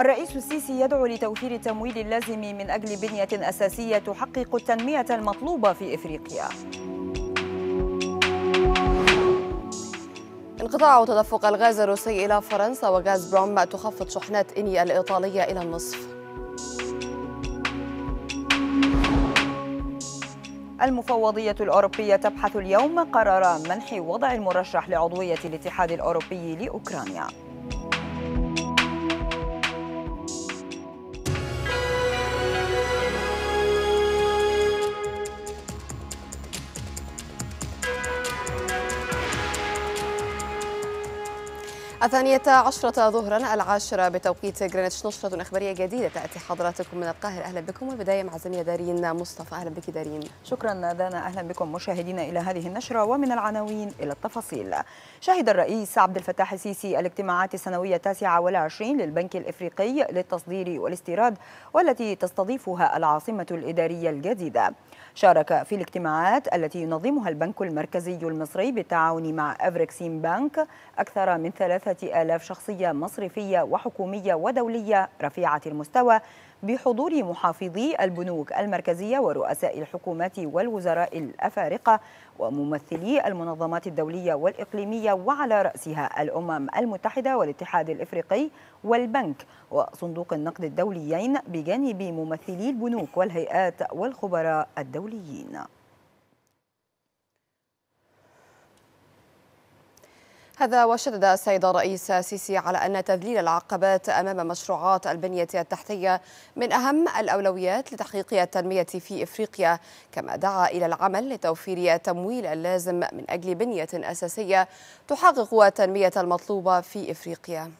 الرئيس السيسي يدعو لتوفير التمويل اللازم من أجل بنية أساسية تحقق التنمية المطلوبة في إفريقيا انقطاع تدفق الغاز الروسي إلى فرنسا وغاز بروم تخفض شحنات إني الإيطالية إلى النصف المفوضية الأوروبية تبحث اليوم قرار منح وضع المرشح لعضوية الاتحاد الأوروبي لأوكرانيا الثانية عشرة ظهرا العاشرة بتوقيت جرينتش نشرة إخبارية جديدة تأتي حضراتكم من القاهرة أهلا بكم والبداية مع زميلة دارين مصطفى أهلا بك دارين شكرا دانا أهلا بكم مشاهدينا إلى هذه النشرة ومن العناوين إلى التفاصيل شهد الرئيس عبد الفتاح السيسي الاجتماعات السنوية التاسعة والعشرين للبنك الإفريقي للتصدير والاستيراد والتي تستضيفها العاصمة الإدارية الجديدة شارك في الاجتماعات التي ينظمها البنك المركزي المصري بالتعاون مع أفريكسين بانك أكثر من ثلاثة آلاف شخصية مصرفية وحكومية ودولية رفيعة المستوى بحضور محافظي البنوك المركزية ورؤساء الحكومات والوزراء الأفارقة وممثلي المنظمات الدولية والإقليمية وعلى رأسها الأمم المتحدة والاتحاد الإفريقي والبنك وصندوق النقد الدوليين بجانب ممثلي البنوك والهيئات والخبراء الدوليين هذا وشدد السيد الرئيس السيسي على أن تذليل العقبات أمام مشروعات البنية التحتية من أهم الأولويات لتحقيق التنمية في إفريقيا كما دعا إلى العمل لتوفير التمويل اللازم من أجل بنية أساسية تحقق التنمية المطلوبة في إفريقيا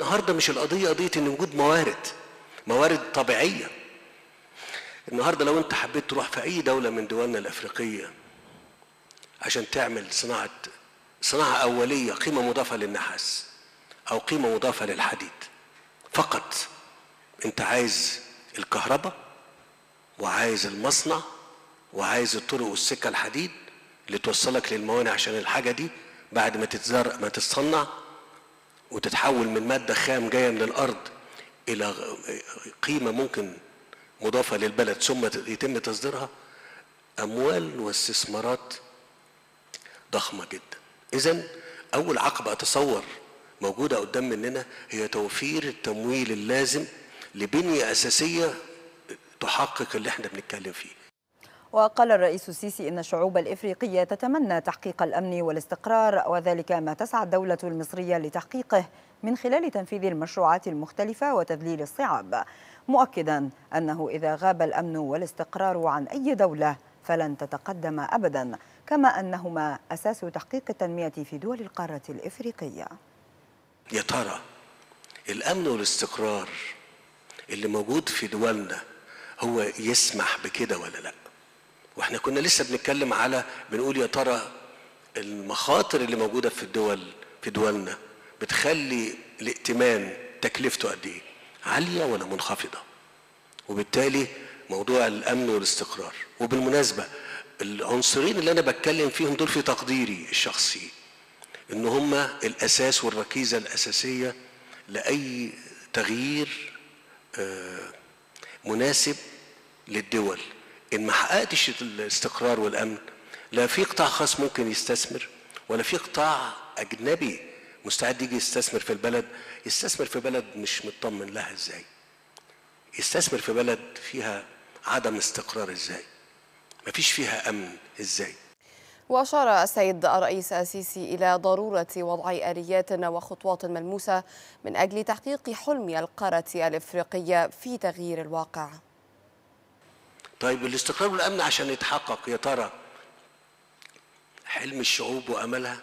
النهاردة مش القضية قضية أن وجود موارد موارد طبيعية النهاردة لو أنت حبيت تروح في أي دولة من دولنا الأفريقية عشان تعمل صناعة صناعة أولية قيمة مضافة للنحاس أو قيمة مضافة للحديد فقط أنت عايز الكهرباء وعايز المصنع وعايز الطرق والسكة الحديد اللي توصلك للموانئ عشان الحاجة دي بعد ما تتزرع ما تتصنع وتتحول من مادة خام جاية من الأرض إلى قيمة ممكن مضافة للبلد ثم يتم تصديرها أموال واستثمارات ضخمة جدا إذا أول عقبة أتصور موجودة قدام مننا هي توفير التمويل اللازم لبنية أساسية تحقق اللي احنا بنتكلم فيه وقال الرئيس السيسي إن الشعوب الإفريقية تتمنى تحقيق الأمن والاستقرار وذلك ما تسعى الدولة المصرية لتحقيقه من خلال تنفيذ المشروعات المختلفة وتذليل الصعاب مؤكدا أنه إذا غاب الأمن والاستقرار عن أي دولة فلن تتقدم أبدا كما أنهما أساس تحقيق التنمية في دول القارة الإفريقية يا ترى الأمن والاستقرار اللي موجود في دولنا هو يسمح بكده ولا لا واحنا كنا لسه بنتكلم على بنقول يا ترى المخاطر اللي موجودة في الدول في دولنا بتخلي الائتمان تكلفته قد ايه عالية ولا منخفضة وبالتالي موضوع الامن والاستقرار وبالمناسبه العنصرين اللي انا بتكلم فيهم دول في تقديري الشخصي ان هم الاساس والركيزه الاساسيه لاي تغيير آه، مناسب للدول ان ما حققتش الاستقرار والامن لا في قطاع خاص ممكن يستثمر ولا في قطاع اجنبي مستعد يجي يستثمر في البلد يستثمر في بلد مش مطمن لها ازاي يستثمر في بلد فيها عدم استقرار ازاي مفيش فيها امن ازاي وأشار السيد الرئيس السيسي إلى ضرورة وضع آليات وخطوات ملموسة من أجل تحقيق حلم القارة الإفريقية في تغيير الواقع طيب الاستقرار والأمن عشان يتحقق يا ترى حلم الشعوب وأملها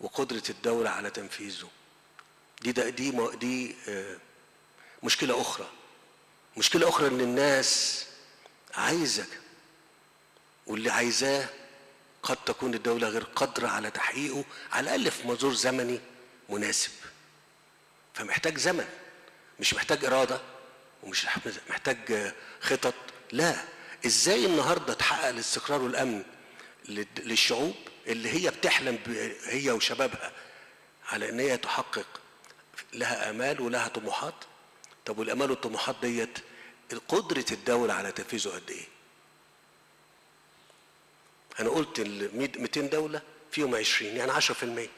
وقدرة الدولة على تنفيذه دي دي دي آه، مشكلة أخرى مشكلة أخرى إن الناس عايزك واللي عايزاه قد تكون الدولة غير قادرة على تحقيقه على الأقل في منظور زمني مناسب فمحتاج زمن مش محتاج إرادة ومش محتاج خطط لا إزاي النهاردة تحقق الاستقرار والأمن للشعوب اللي هي بتحلم هي وشبابها على إن هي تحقق لها آمال ولها طموحات طب والامال والطموحات ديت قدره الدوله على تنفيذه قد ايه انا قلت ال 200 دوله فيهم 20 يعني 10% دول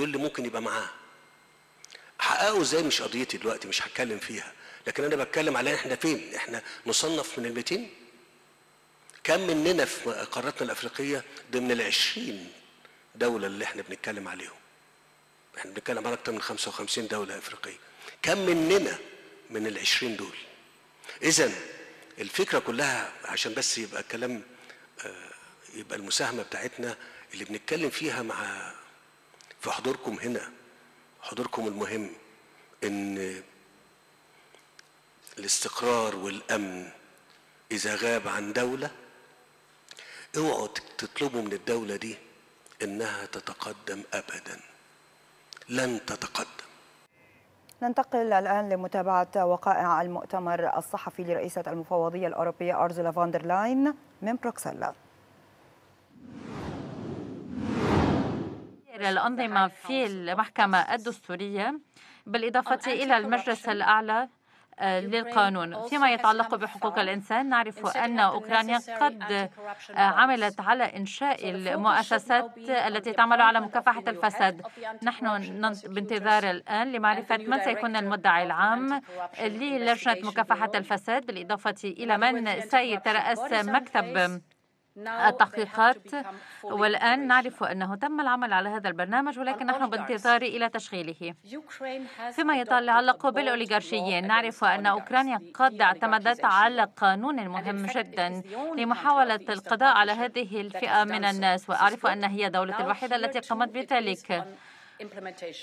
اللي ممكن يبقى معاه حققوا ازاي مش قضيتي دلوقتي مش هتكلم فيها لكن انا بتكلم على احنا فين احنا نصنف من ال 200 كم مننا في قارتنا الافريقيه ضمن ال 20 دوله اللي احنا بنتكلم عليهم احنا بنتكلم على اكثر من 55 دوله افريقيه كم مننا من العشرين دول إذا الفكرة كلها عشان بس يبقى الكلام آه، يبقى المساهمة بتاعتنا اللي بنتكلم فيها مع في حضوركم هنا حضوركم المهم إن الاستقرار والأمن إذا غاب عن دولة اوعوا تطلبوا من الدولة دي إنها تتقدم أبدا لن تتقدم ننتقل الآن لمتابعة وقائع المؤتمر الصحفي لرئيسة المفوضية الأوروبية أرزولا فاندرلاين من بروكسلا الأنظمة في المحكمة الدستورية بالإضافة إلى المجلس الأعلى آه، للقانون فيما يتعلق بحقوق الإنسان نعرف أن أوكرانيا قد آه، عملت على إنشاء المؤسسات التي تعمل على مكافحة الفساد نحن بانتظار الآن لمعرفة من سيكون المدعي العام للجنة مكافحة الفساد بالإضافة إلى من سيترأس مكتب التحقيقات والآن نعرف أنه تم العمل على هذا البرنامج ولكن نحن بانتظار إلى تشغيله فيما يتعلق بالأوليغارشيين نعرف أن أوكرانيا قد اعتمدت على قانون مهم جدا لمحاولة القضاء على هذه الفئة من الناس وأعرف أن هي دولة الوحيدة التي قامت بذلك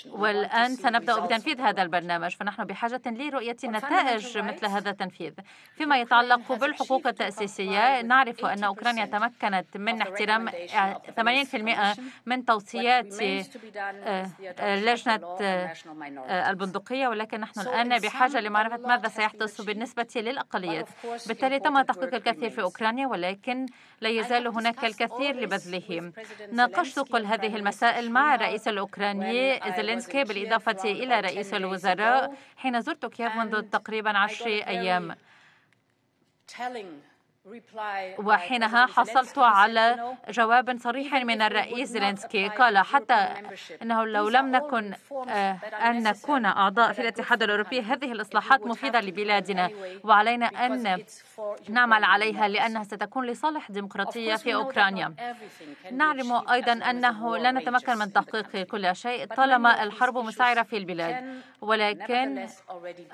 والآن سنبدأ بتنفيذ هذا البرنامج فنحن بحاجة لرؤية نتائج مثل هذا التنفيذ فيما يتعلق بالحقوق التأسيسية نعرف أن أوكرانيا تمكنت من احترام 80% من توصيات آه، لجنة آه، البندقية ولكن نحن الآن بحاجة لمعرفة ماذا سيحدث بالنسبة للأقليات بالتالي تم تحقيق الكثير في أوكرانيا ولكن لا يزال هناك الكثير لبذله ناقشت كل هذه المسائل مع الرئيس الأوكراني فلاديمير إيه، زيلينسكي بالإضافة إلى رئيس الوزراء حين زرت كييف منذ تقريبا عشر أيام وحينها حصلت على جواب صريح من الرئيس زيلينسكي قال حتى انه لو لم نكن آه، ان نكون اعضاء في الاتحاد الاوروبي هذه الاصلاحات مفيده لبلادنا وعلينا ان نعمل عليها لأنها ستكون لصالح ديمقراطية في أوكرانيا نعلم أيضا أنه لا نتمكن من تحقيق كل شيء طالما الحرب مسعرة في البلاد ولكن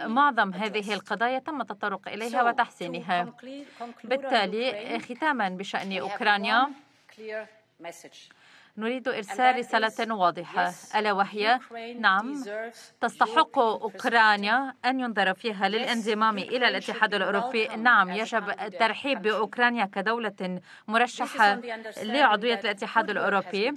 معظم هذه القضايا تم التطرق إليها وتحسينها بالتالي ختاما بشأن أوكرانيا نريد إرسال رسالة واضحة ألا وهي نعم تستحق أوكرانيا أن ينظر فيها للانضمام إلى الاتحاد الأوروبي نعم يجب الترحيب بأوكرانيا كدولة مرشحة لعضوية الاتحاد الأوروبي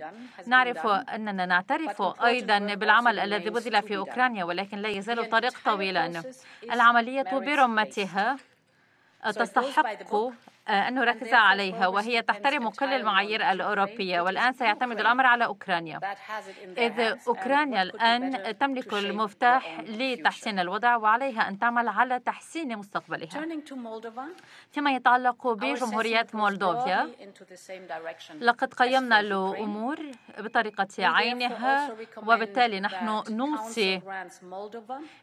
نعرف أننا نعترف أيضا بالعمل الذي بذل في أوكرانيا ولكن لا يزال الطريق طويلا العملية برمتها تستحق آه، أنه ركز عليها وهي تحترم كل المعايير الأوروبية والآن سيعتمد الأمر على أوكرانيا إذ أوكرانيا الآن تملك المفتاح لتحسين الوضع وعليها أن تعمل على تحسين مستقبلها فيما يتعلق بجمهورية مولدوفيا لقد قيمنا الأمور بطريقة عينها وبالتالي نحن نوصي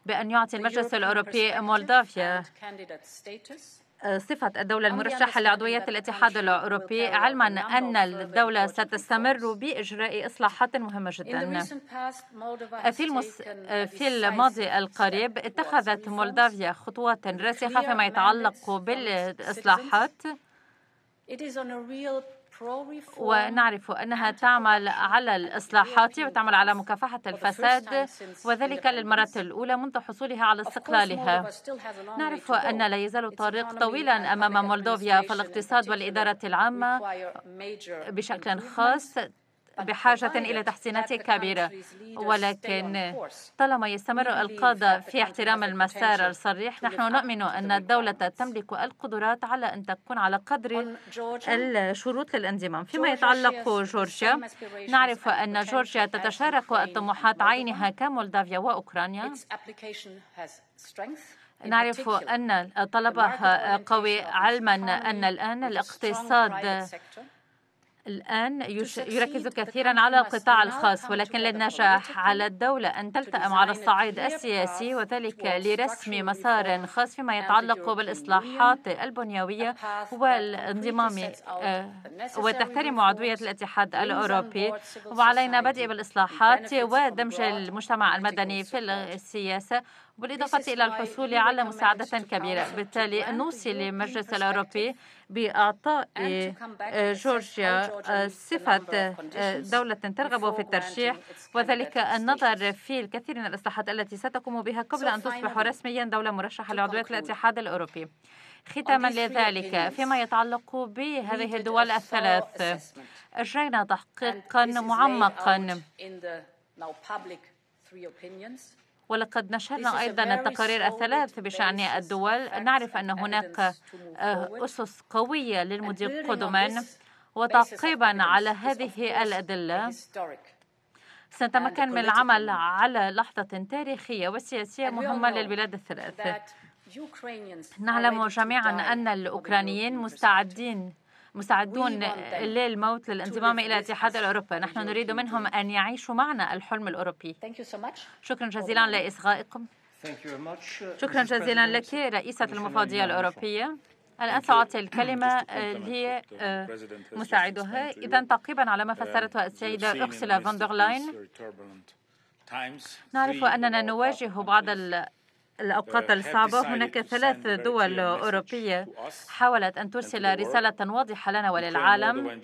بأن يعطي المجلس الأوروبي مولدوفيا آه، صفة الدولة المرشحة لعضوية الاتحاد الأوروبي علما أن الدولة ستستمر بإجراء إصلاحات مهمة جدا في, المس... آه، في الماضي القريب اتخذت مولدافيا خطوات راسخة فيما يتعلق بالإصلاحات ونعرف أنها تعمل على الإصلاحات وتعمل على مكافحة الفساد وذلك للمرة الأولى منذ حصولها على استقلالها نعرف أن لا يزال الطريق طويلا أمام مولدوفيا فالاقتصاد والإدارة العامة بشكل خاص بحاجة إلى تحسينات كبيرة ولكن طالما يستمر القادة في احترام المسار الصريح نحن نؤمن أن الدولة تملك القدرات على أن تكون على قدر الشروط للانضمام فيما يتعلق جورجيا نعرف أن جورجيا تتشارك الطموحات عينها كمولدافيا وأوكرانيا نعرف أن طلبها قوي علما أن الآن الاقتصاد الآن يركز كثيرا على القطاع الخاص ولكن للنجاح على الدولة أن تلتئم على الصعيد السياسي وذلك لرسم مسار خاص فيما يتعلق بالإصلاحات البنيوية والانضمام آه، وتحترم عضوية الاتحاد الأوروبي وعلينا بدء بالإصلاحات ودمج المجتمع المدني في السياسة بالإضافة إلى الحصول على مساعدة كبيرة بالتالي نوصي للمجلس الأوروبي بإعطاء آه، جورجيا صفة آه، دولة ترغب في الترشيح وذلك النظر في الكثير من الإصلاحات التي ستقوم بها قبل أن تصبح رسميا دولة مرشحة لعضوية الاتحاد الأوروبي ختاما لذلك فيما يتعلق بهذه الدول الثلاث أجرينا تحقيقا معمقا ولقد نشرنا أيضا التقارير الثلاث بشأن الدول نعرف أن هناك آه، أسس قوية للمضي قدما وتعقيبا على هذه الأدلة سنتمكن من العمل على لحظة تاريخية وسياسية مهمة للبلاد الثلاث نعلم جميعا أن الأوكرانيين مستعدين مستعدون للموت للانضمام إلى الاتحاد الأوروبي نحن نريد منهم أن يعيشوا معنا الحلم الأوروبي شكرا جزيلا لإصغائكم uh, شكرا جزيلا لك رئيسة المفوضية الأوروبية الآن سأعطي الكلمة لمساعدها آه، آه، إذا تعقيبا على ما um, فسرته السيدة أكسلا فاندرلاين نعرف أننا نواجه بعض الأوقات uh, الصعبة هناك ثلاث دول أوروبية حاولت أن ترسل رسالة واضحة لنا وللعالم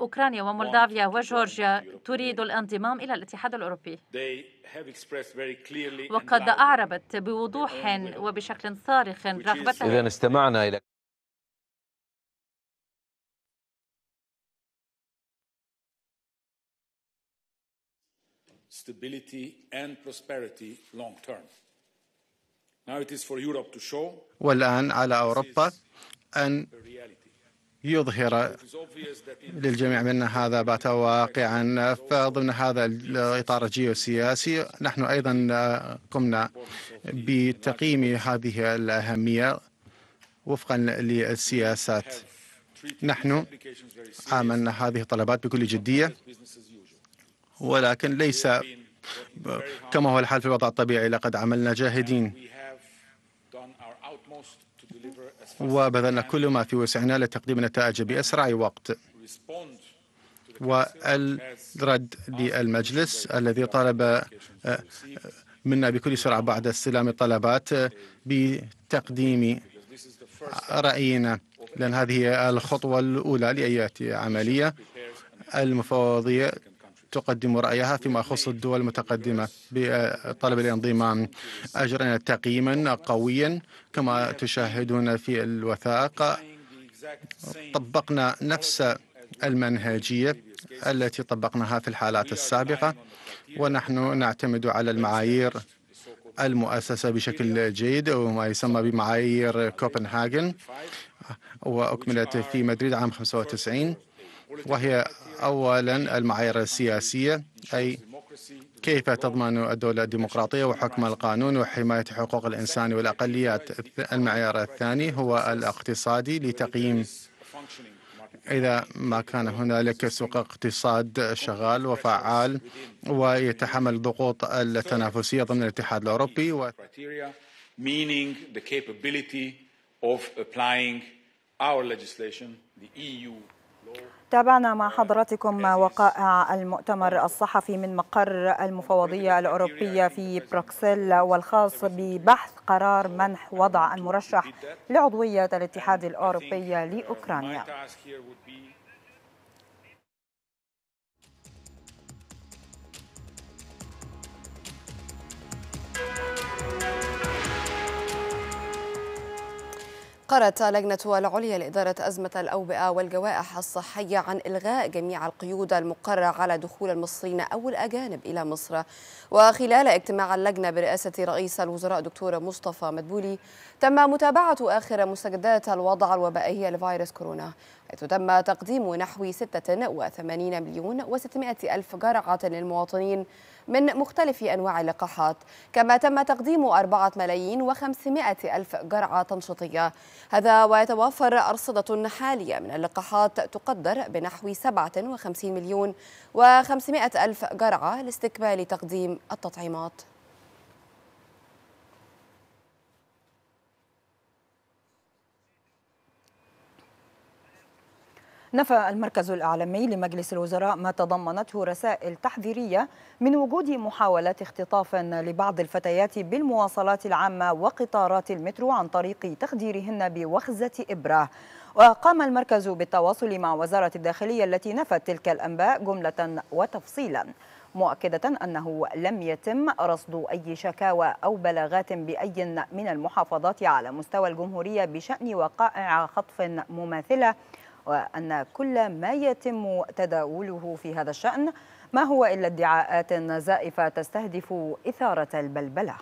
أوكرانيا ومولدافيا وجورجيا تريد الانضمام إلى الاتحاد الأوروبي وقد أعربت بوضوح وبشكل صارخ رغبتها إذا استمعنا إلى stability and prosperity long term. والآن على أوروبا أن يظهر للجميع من هذا بات واقعا فضمن هذا الاطار الجيوسياسي نحن ايضا قمنا بتقييم هذه الاهميه وفقا للسياسات نحن آمنا هذه الطلبات بكل جديه ولكن ليس كما هو الحال في الوضع الطبيعي لقد عملنا جاهدين وبذلنا كل ما في وسعنا لتقديم النتائج بأسرع وقت والرد للمجلس الذي طلب آه، منا بكل سرعة بعد استلام الطلبات آه، بتقديم رأينا لأن هذه الخطوة الأولى لأي عملية المفوضية تقدم رأيها فيما يخص الدول المتقدمة بطلب الانضمام أجرنا تقييما قويا كما تشاهدون في الوثائق طبقنا نفس المنهجية التي طبقناها في الحالات السابقة ونحن نعتمد على المعايير المؤسسة بشكل جيد وما يسمى بمعايير كوبنهاجن وأكملت في مدريد عام 95 وهي أولا المعايير السياسية أي كيف تضمن الدولة الديمقراطية وحكم القانون وحماية حقوق الإنسان والأقليات المعيار الثاني هو الاقتصادي لتقييم إذا ما كان هنالك سوق اقتصاد شغال وفعال ويتحمل ضغوط التنافسية ضمن الاتحاد الأوروبي و... meaning the capability of applying our legislation, the EU تابعنا مع حضراتكم وقائع المؤتمر الصحفي من مقر المفوضية الأوروبية في بروكسل والخاص ببحث قرار منح وضع المرشح لعضوية الاتحاد الأوروبي لأوكرانيا قررت لجنة العليا لإدارة أزمة الأوبئة والجوائح الصحية عن إلغاء جميع القيود المقرة على دخول المصريين أو الأجانب إلى مصر وخلال اجتماع اللجنة برئاسة رئيس الوزراء دكتور مصطفى مدبولي تم متابعة آخر مستجدات الوضع الوبائي لفيروس كورونا حيث تم تقديم نحو 86 مليون و600 ألف جرعة للمواطنين من مختلف أنواع اللقاحات كما تم تقديم 4 ملايين و500 ألف جرعة تنشيطية هذا ويتوافر أرصدة حالية من اللقاحات تقدر بنحو 57 مليون و500 ألف جرعة لاستكمال تقديم التطعيمات نفى المركز الإعلامي لمجلس الوزراء ما تضمنته رسائل تحذيرية من وجود محاولات اختطاف لبعض الفتيات بالمواصلات العامة وقطارات المترو عن طريق تخديرهن بوخزة إبرة وقام المركز بالتواصل مع وزارة الداخلية التي نفت تلك الأنباء جملة وتفصيلا مؤكدة أنه لم يتم رصد أي شكاوى أو بلاغات بأي من المحافظات على مستوى الجمهورية بشأن وقائع خطف مماثلة وأن كل ما يتم تداوله في هذا الشأن ما هو إلا ادعاءات زائفة تستهدف إثارة البلبلة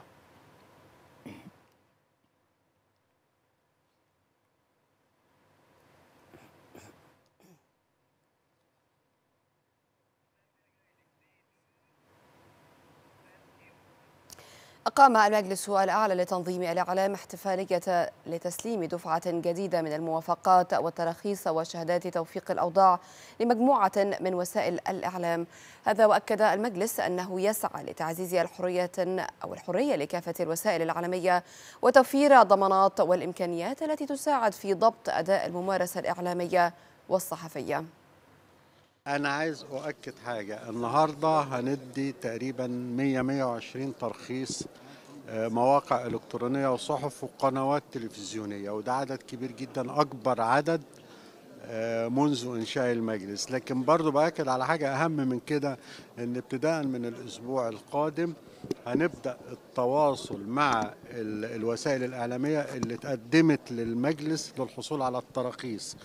أقام المجلس الأعلى لتنظيم الإعلام احتفالية لتسليم دفعة جديدة من الموافقات والتراخيص وشهادات توفيق الأوضاع لمجموعة من وسائل الإعلام هذا وأكد المجلس أنه يسعى لتعزيز الحرية أو الحرية لكافة الوسائل العالمية وتوفير ضمانات والإمكانيات التي تساعد في ضبط أداء الممارسة الإعلامية والصحفية أنا عايز أؤكد حاجة النهاردة هندي تقريبا 100 120 ترخيص مواقع إلكترونية وصحف وقنوات تلفزيونية وده عدد كبير جدا أكبر عدد آه، منذ إنشاء المجلس لكن برضو بأكد على حاجة أهم من كده أن ابتداء من الأسبوع القادم هنبدأ التواصل مع الوسائل الإعلامية اللي اتقدمت للمجلس للحصول على التراخيص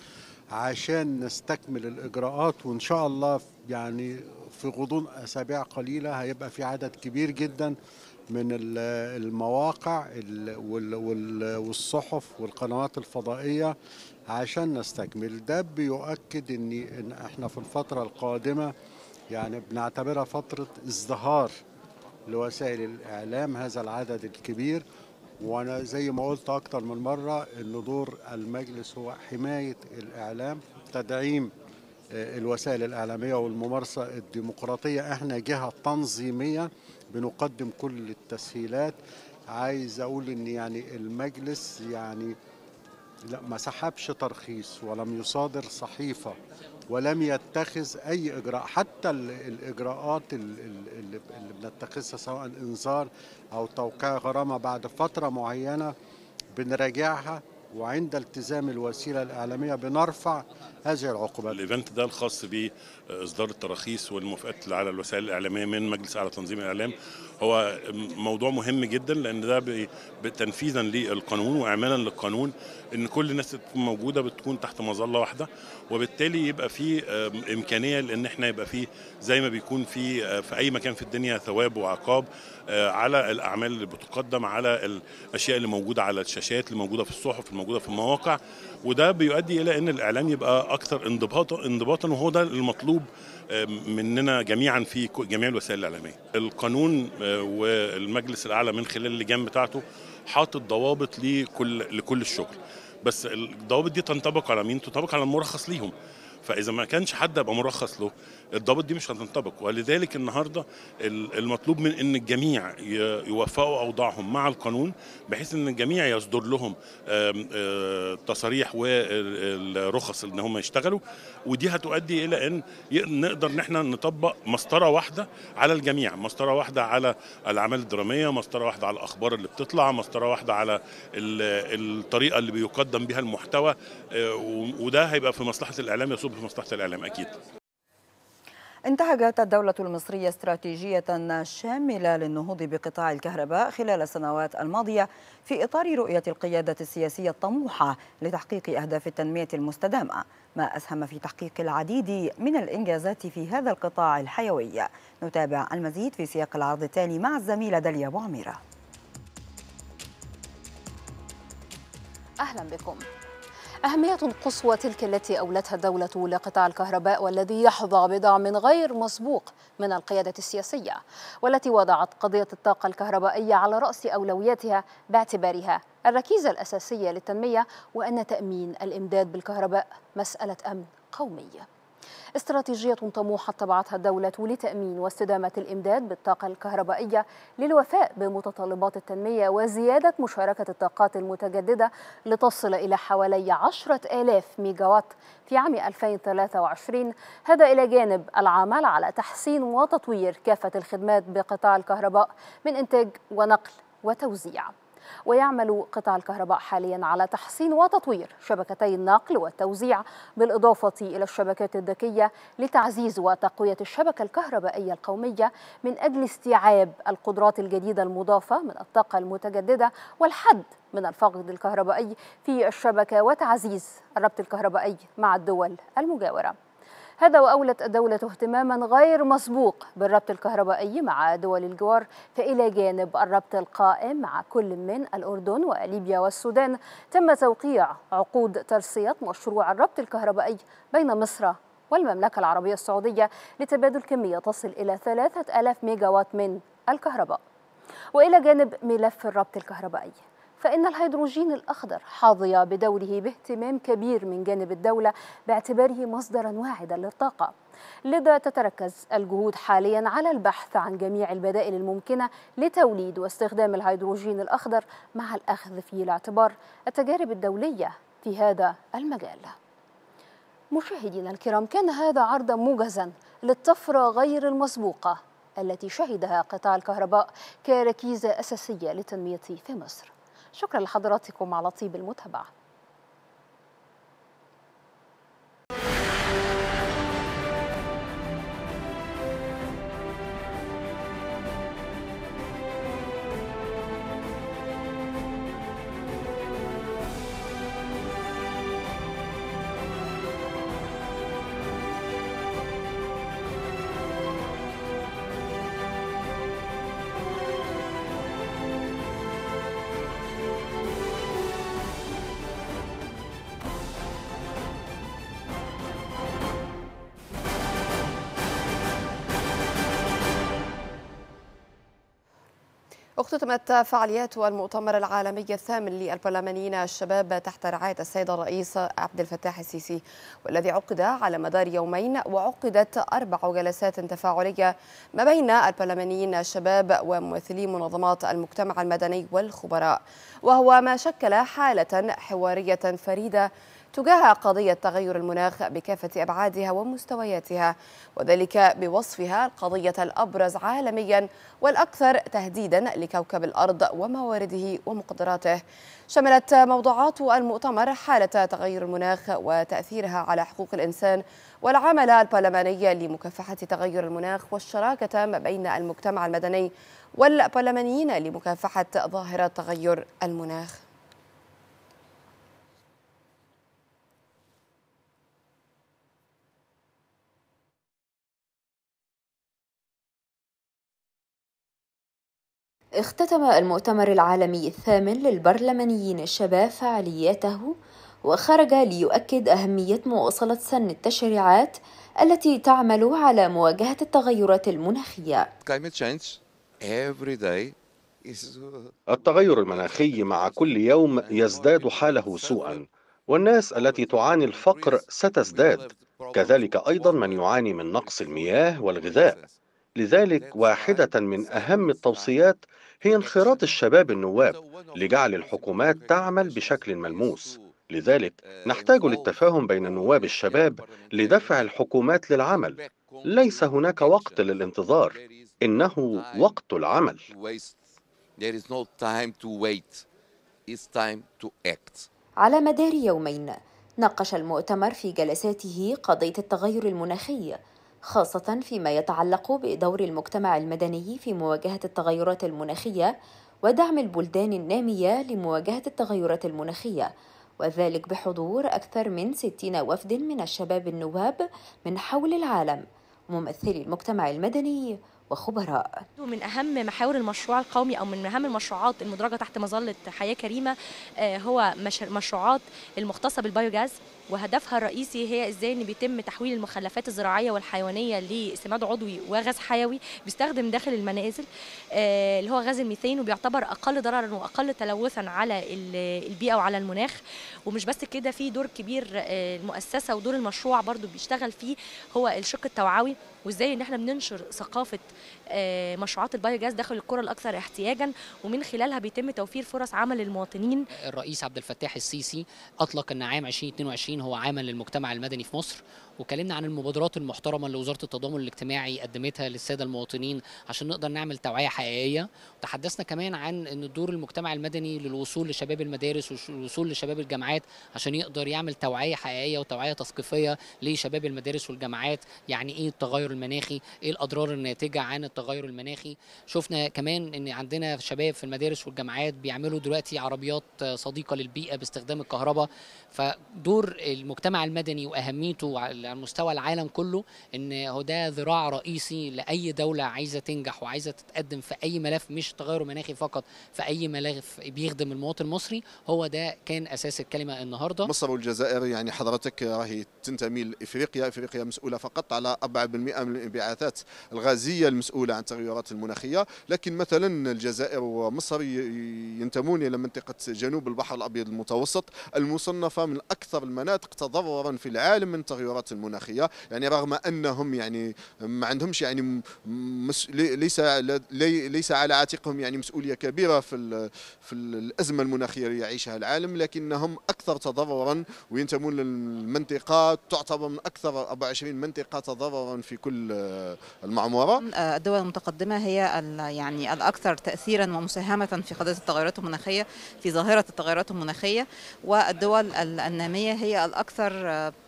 عشان نستكمل الإجراءات وإن شاء الله يعني في غضون أسابيع قليلة هيبقى في عدد كبير جدا من المواقع والصحف والقنوات الفضائية عشان نستكمل ده بيؤكد ان, احنا في الفترة القادمة يعني بنعتبرها فترة ازدهار لوسائل الإعلام هذا العدد الكبير وأنا زي ما قلت أكتر من مرة أن دور المجلس هو حماية الإعلام تدعيم الوسائل الإعلامية والممارسة الديمقراطية احنا جهة تنظيمية بنقدم كل التسهيلات عايز أقول إن يعني المجلس يعني لا ما سحبش ترخيص ولم يصادر صحيفة ولم يتخذ أي إجراء حتى الإجراءات اللي بنتخذها سواء إنذار أو توقيع غرامة بعد فترة معينة بنراجعها وعند التزام الوسيله الاعلاميه بنرفع هذه العقوبات. الايفنت ده الخاص باصدار التراخيص والموافقات على الوسائل الاعلاميه من مجلس اعلى تنظيم الاعلام هو موضوع مهم جدا لان ده تنفيذا للقانون واعمالا للقانون ان كل الناس موجوده بتكون تحت مظله واحده وبالتالي يبقى في امكانيه لان احنا يبقى في زي ما بيكون في آه، في اي مكان في الدنيا ثواب وعقاب آه، على الاعمال اللي بتقدم على الاشياء اللي موجوده على الشاشات اللي موجوده في الصحف اللي موجوده في المواقع وده بيؤدي الى ان الاعلام يبقى اكثر انضباطا انضباطا وهو ده المطلوب مننا جميعا في جميع الوسائل الاعلاميه. القانون آه، والمجلس الاعلى من خلال اللجان بتاعته حاطط ضوابط لكل لكل الشغل. بس الضوابط دي تنطبق على مين؟ تنطبق على المرخص ليهم. فاذا ما كانش حد يبقى مرخص له الضوابط دي مش هتنطبق ولذلك النهارده المطلوب من ان الجميع يوفقوا اوضاعهم مع القانون بحيث ان الجميع يصدر لهم آه، تصاريح والرخص ان هم يشتغلوا ودي هتؤدي الى ان نقدر ان احنا نطبق مسطره واحده على الجميع مسطره واحده على الاعمال الدراميه مسطره واحده على الاخبار اللي بتطلع مسطره واحده على الطريقه اللي بيقدم بها المحتوى آه، وده هيبقى في مصلحه الاعلام يصب في مصلحه الاعلام اكيد انتهجت الدولة المصرية استراتيجية شاملة للنهوض بقطاع الكهرباء خلال السنوات الماضية في إطار رؤية القيادة السياسية الطموحة لتحقيق أهداف التنمية المستدامة ما أسهم في تحقيق العديد من الإنجازات في هذا القطاع الحيوي نتابع المزيد في سياق العرض التالي مع الزميلة داليا أبو عميرة أهلا بكم أهمية قصوى تلك التي أولتها الدولة لقطاع الكهرباء والذي يحظى بدعم غير مسبوق من القيادة السياسية والتي وضعت قضية الطاقة الكهربائية على رأس أولوياتها باعتبارها الركيزة الأساسية للتنمية وأن تأمين الإمداد بالكهرباء مسألة أمن قومي استراتيجية طموحة طبعتها الدولة لتأمين واستدامة الإمداد بالطاقة الكهربائية للوفاء بمتطلبات التنمية وزيادة مشاركة الطاقات المتجددة لتصل إلى حوالي عشرة آلاف ميجاوات في عام 2023 هذا إلى جانب العمل على تحسين وتطوير كافة الخدمات بقطاع الكهرباء من إنتاج ونقل وتوزيع ويعمل قطاع الكهرباء حاليا على تحسين وتطوير شبكتي النقل والتوزيع بالإضافة إلى الشبكات الذكية لتعزيز وتقوية الشبكة الكهربائية القومية من أجل استيعاب القدرات الجديدة المضافة من الطاقة المتجددة والحد من الفقد الكهربائي في الشبكة وتعزيز الربط الكهربائي مع الدول المجاورة هذا وأولت الدولة اهتماما غير مسبوق بالربط الكهربائي مع دول الجوار فإلى جانب الربط القائم مع كل من الأردن وليبيا والسودان تم توقيع عقود ترصية مشروع الربط الكهربائي بين مصر والمملكة العربية السعودية لتبادل كمية تصل إلى 3000 ميجاوات من الكهرباء وإلى جانب ملف الربط الكهربائي فإن الهيدروجين الأخضر حظي بدوره باهتمام كبير من جانب الدولة باعتباره مصدرا واعدا للطاقة لذا تتركز الجهود حاليا على البحث عن جميع البدائل الممكنة لتوليد واستخدام الهيدروجين الأخضر مع الأخذ في الاعتبار التجارب الدولية في هذا المجال مشاهدينا الكرام كان هذا عرضا موجزا للطفرة غير المسبوقة التي شهدها قطاع الكهرباء كركيزة أساسية لتنميته في مصر شكرا لحضراتكم على طيب المتابعه اختتمت فعاليات المؤتمر العالمي الثامن للبرلمانيين الشباب تحت رعاية السيد الرئيس عبد الفتاح السيسي والذي عقد على مدار يومين وعقدت أربع جلسات تفاعلية ما بين البرلمانيين الشباب وممثلي منظمات المجتمع المدني والخبراء وهو ما شكل حالة حوارية فريدة تجاه قضية تغير المناخ بكافة أبعادها ومستوياتها وذلك بوصفها القضية الأبرز عالميا والأكثر تهديدا لكوكب الأرض وموارده ومقدراته شملت موضوعات المؤتمر حالة تغير المناخ وتأثيرها على حقوق الإنسان والعمل البرلماني لمكافحة تغير المناخ والشراكة ما بين المجتمع المدني والبرلمانيين لمكافحة ظاهرة تغير المناخ اختتم المؤتمر العالمي الثامن للبرلمانيين الشباب فعالياته وخرج ليؤكد أهمية مواصلة سن التشريعات التي تعمل على مواجهة التغيرات المناخية. التغير المناخي مع كل يوم يزداد حاله سوءا والناس التي تعاني الفقر ستزداد كذلك ايضا من يعاني من نقص المياه والغذاء لذلك واحده من اهم التوصيات هي انخراط الشباب النواب لجعل الحكومات تعمل بشكل ملموس لذلك نحتاج للتفاهم بين النواب الشباب لدفع الحكومات للعمل ليس هناك وقت للانتظار انه وقت العمل على مدار يومين ناقش المؤتمر في جلساته قضيه التغير المناخي خاصة فيما يتعلق بدور المجتمع المدني في مواجهة التغيرات المناخية ودعم البلدان النامية لمواجهة التغيرات المناخية وذلك بحضور أكثر من 60 وفد من الشباب النواب من حول العالم ممثلي المجتمع المدني وخبراء من أهم محاور المشروع القومي أو من أهم المشروعات المدرجة تحت مظلة حياة كريمة آه، هو مشروعات المختصة بالبيوغاز وهدفها الرئيسي هي ازاي ان بيتم تحويل المخلفات الزراعيه والحيوانيه لسماد عضوي وغاز حيوي بيستخدم داخل المنازل آه، اللي هو غاز الميثين وبيعتبر اقل ضررا واقل تلوثا على البيئه وعلى المناخ ومش بس كده في دور كبير آه، المؤسسه ودور المشروع برضو بيشتغل فيه هو الشق التوعوي وازاي ان احنا بننشر ثقافه آه، مشروعات البايوجاز داخل القرى الاكثر احتياجا ومن خلالها بيتم توفير فرص عمل للمواطنين الرئيس عبد الفتاح السيسي اطلق ان عام 2022 هو عاما للمجتمع المدني في مصر وكلمنا عن المبادرات المحترمه اللي وزاره التضامن الاجتماعي قدمتها للساده المواطنين عشان نقدر نعمل توعيه حقيقيه وتحدثنا كمان عن ان دور المجتمع المدني للوصول لشباب المدارس والوصول لشباب الجامعات عشان يقدر يعمل توعيه حقيقيه وتوعيه تثقيفيه لشباب المدارس والجامعات يعني ايه التغير المناخي ايه الاضرار الناتجه عن التغير المناخي شفنا كمان ان عندنا شباب في المدارس والجامعات بيعملوا دلوقتي عربيات صديقه للبيئه باستخدام الكهرباء فدور المجتمع المدني واهميته على مستوى العالم كله ان هو ده ذراع رئيسي لاي دوله عايزه تنجح وعايزه تتقدم في اي ملف مش تغير مناخي فقط في اي ملف بيخدم المواطن المصري هو ده كان اساس الكلمه النهارده مصر والجزائر يعني حضرتك راهي تنتمي لافريقيا افريقيا مسؤوله فقط على 4% من الانبعاثات الغازيه المسؤوله عن التغيرات المناخيه لكن مثلا الجزائر ومصر ينتمون الى منطقه جنوب البحر الابيض المتوسط المصنفه من اكثر المناطق تضررا في العالم من تغيرات المناخيه يعني رغم انهم يعني ما عندهمش يعني ليس ليس على عاتقهم يعني مسؤوليه كبيره في في الازمه المناخيه اللي يعيشها العالم لكنهم اكثر تضررا وينتمون للمنطقه تعتبر من اكثر 24 منطقه تضررا في كل المعموره آه، الدول المتقدمه هي يعني الاكثر تاثيرا ومساهمه في قضيه التغيرات المناخيه في ظاهره التغيرات المناخيه والدول الناميه هي الاكثر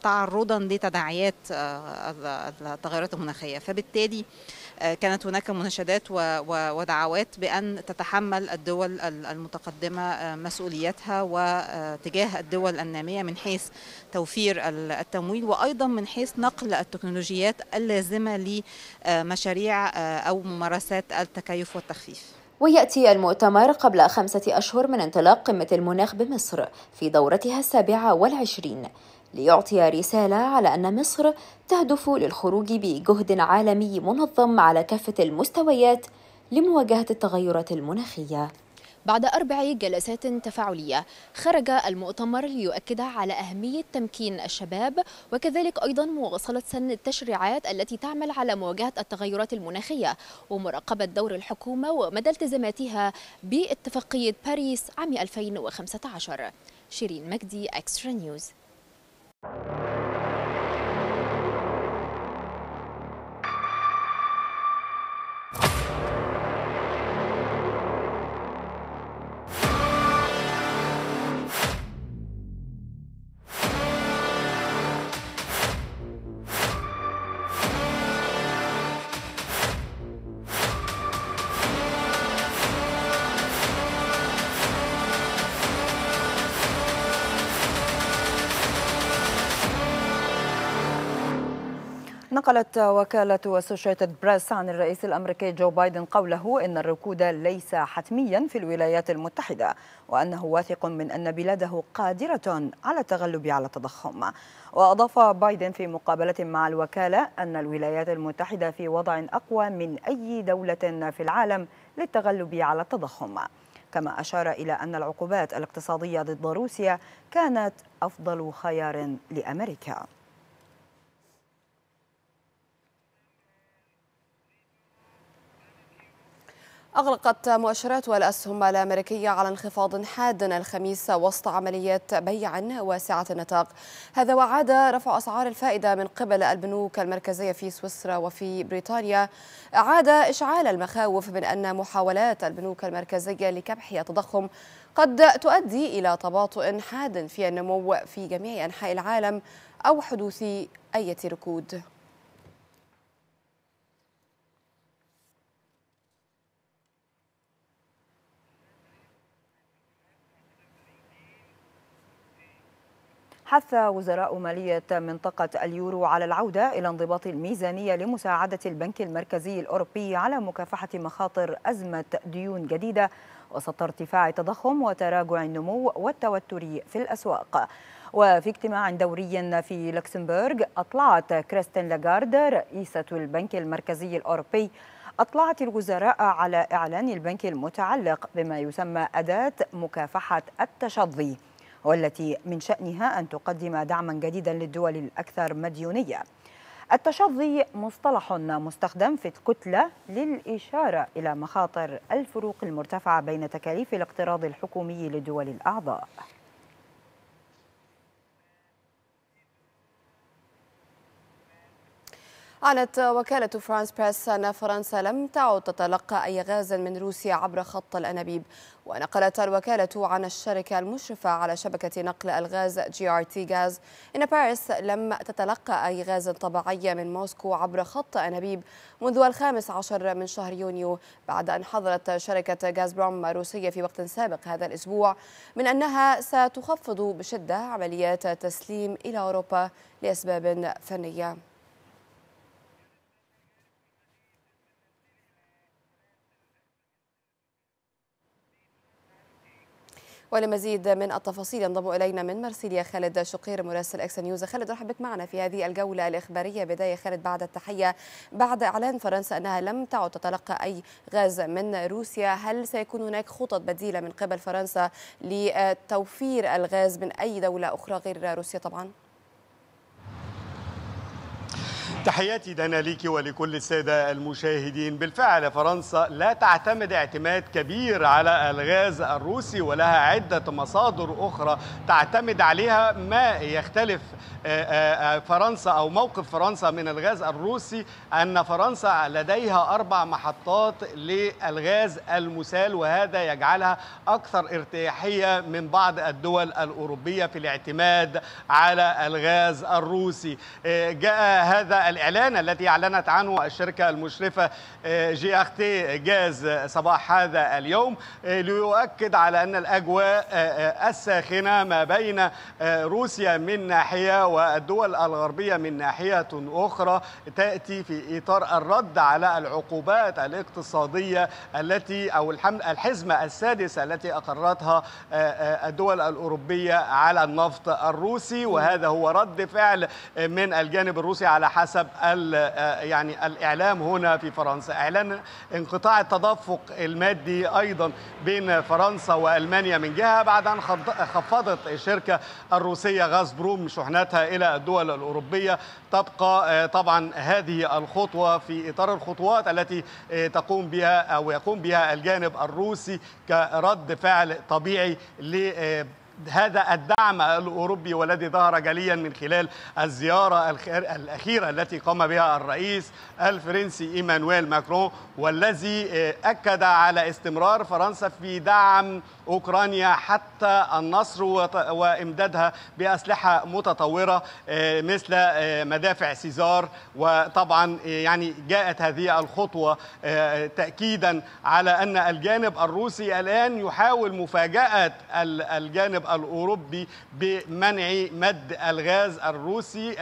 تعرضا لتداعيات تداعيات آه، آه، التغيرات المناخيه فبالتالي آه، كانت هناك مناشدات ودعوات بان تتحمل الدول المتقدمه مسؤوليتها وتجاه الدول الناميه من حيث توفير التمويل وايضا من حيث نقل التكنولوجيات اللازمه لمشاريع او ممارسات التكيف والتخفيف. ويأتي المؤتمر قبل خمسة أشهر من انطلاق قمة المناخ بمصر في دورتها السابعة والعشرين ليعطي رسالة على أن مصر تهدف للخروج بجهد عالمي منظم على كافة المستويات لمواجهة التغيرات المناخية. بعد أربع جلسات تفاعلية خرج المؤتمر ليؤكد على أهمية تمكين الشباب وكذلك أيضا مواصلة سن التشريعات التي تعمل على مواجهة التغيرات المناخية ومراقبة دور الحكومة ومدى التزاماتها باتفاقية باريس عام 2015 شيرين مجدي أكسترا نيوز you نقلت وكالة أسوشيتد بريس عن الرئيس الأمريكي جو بايدن قوله إن الركود ليس حتميا في الولايات المتحدة وأنه واثق من أن بلاده قادرة على التغلب على التضخم وأضاف بايدن في مقابلة مع الوكالة أن الولايات المتحدة في وضع أقوى من أي دولة في العالم للتغلب على التضخم كما أشار إلى أن العقوبات الاقتصادية ضد روسيا كانت أفضل خيار لأمريكا أغلقت مؤشرات والأسهم الأمريكية على انخفاض حاد الخميس وسط عمليات بيع واسعة النطاق هذا وعاد رفع أسعار الفائدة من قبل البنوك المركزية في سويسرا وفي بريطانيا أعاد إشعال المخاوف من أن محاولات البنوك المركزية لكبح التضخم قد تؤدي إلى تباطؤ حاد في النمو في جميع أنحاء العالم أو حدوث أي ركود حث وزراء مالية منطقة اليورو على العودة إلى انضباط الميزانية لمساعدة البنك المركزي الأوروبي على مكافحة مخاطر أزمة ديون جديدة وسط ارتفاع التضخم وتراجع النمو والتوتر في الأسواق وفي اجتماع دوري في لوكسمبورغ أطلعت كريستين لاغارد رئيسة البنك المركزي الأوروبي أطلعت الوزراء على إعلان البنك المتعلق بما يسمى أداة مكافحة التشظي والتي من شأنها أن تقدم دعما جديدا للدول الأكثر مديونية التشظي مصطلح مستخدم في الكتلة للإشارة إلى مخاطر الفروق المرتفعة بين تكاليف الاقتراض الحكومي للدول الأعضاء أعلنت وكالة فرانس بريس أن فرنسا لم تعد تتلقى أي غاز من روسيا عبر خط الأنابيب ونقلت الوكالة عن الشركة المشرفة على شبكة نقل الغاز جي آر تي غاز إن باريس لم تتلقى أي غاز طبيعي من موسكو عبر خط أنابيب منذ الخامس عشر من شهر يونيو بعد أن حظرت شركة غاز بروم الروسية في وقت سابق هذا الأسبوع من أنها ستخفض بشدة عمليات تسليم إلى أوروبا لأسباب فنية ولمزيد من التفاصيل ينضم إلينا من مرسيليا خالد شقير مراسل أكس نيوز خالد رحب بك معنا في هذه الجولة الإخبارية بداية خالد بعد التحية بعد إعلان فرنسا أنها لم تعد تتلقى أي غاز من روسيا هل سيكون هناك خطط بديلة من قبل فرنسا لتوفير الغاز من أي دولة أخرى غير روسيا طبعاً؟ تحياتي دانا ليك ولكل السادة المشاهدين بالفعل فرنسا لا تعتمد اعتماد كبير على الغاز الروسي ولها عدة مصادر أخرى تعتمد عليها ما يختلف آه، آه، آه، فرنسا أو موقف فرنسا من الغاز الروسي أن فرنسا لديها أربع محطات للغاز المسال وهذا يجعلها أكثر ارتياحية من بعض الدول الأوروبية في الاعتماد على الغاز الروسي جاء هذا الإعلان الذي أعلنت عنه الشركة المشرفة آه، جي أختي جاز صباح هذا اليوم آه، ليؤكد على أن الأجواء آه، الساخنة ما بين روسيا من ناحية والدول الغربية من ناحية أخرى تأتي في إطار الرد على العقوبات الاقتصادية التي أو الحزمة السادسة التي أقرتها الدول الأوروبية على النفط الروسي وهذا هو رد فعل من الجانب الروسي على حسب حسب آه، يعني الإعلام هنا في فرنسا إعلان انقطاع التدفق المادي أيضا بين فرنسا وألمانيا من جهة بعد أن خفضت الشركة الروسية غاز بروم شحناتها إلى الدول الأوروبية تبقى آه، طبعا هذه الخطوة في إطار الخطوات التي آه، تقوم بها أو يقوم بها الجانب الروسي كرد فعل طبيعي ل هذا الدعم الأوروبي والذي ظهر جليا من خلال الزيارة الأخيرة التي قام بها الرئيس الفرنسي إيمانويل ماكرون والذي أكد على استمرار فرنسا في دعم أوكرانيا حتى النصر وإمدادها بأسلحة متطورة آه، مثل آه، مدافع سيزار وطبعا آه، يعني جاءت هذه الخطوة تأكيدا على أن الجانب الروسي الآن يحاول مفاجأة الجانب الأوروبي بمنع مد الغاز الروسي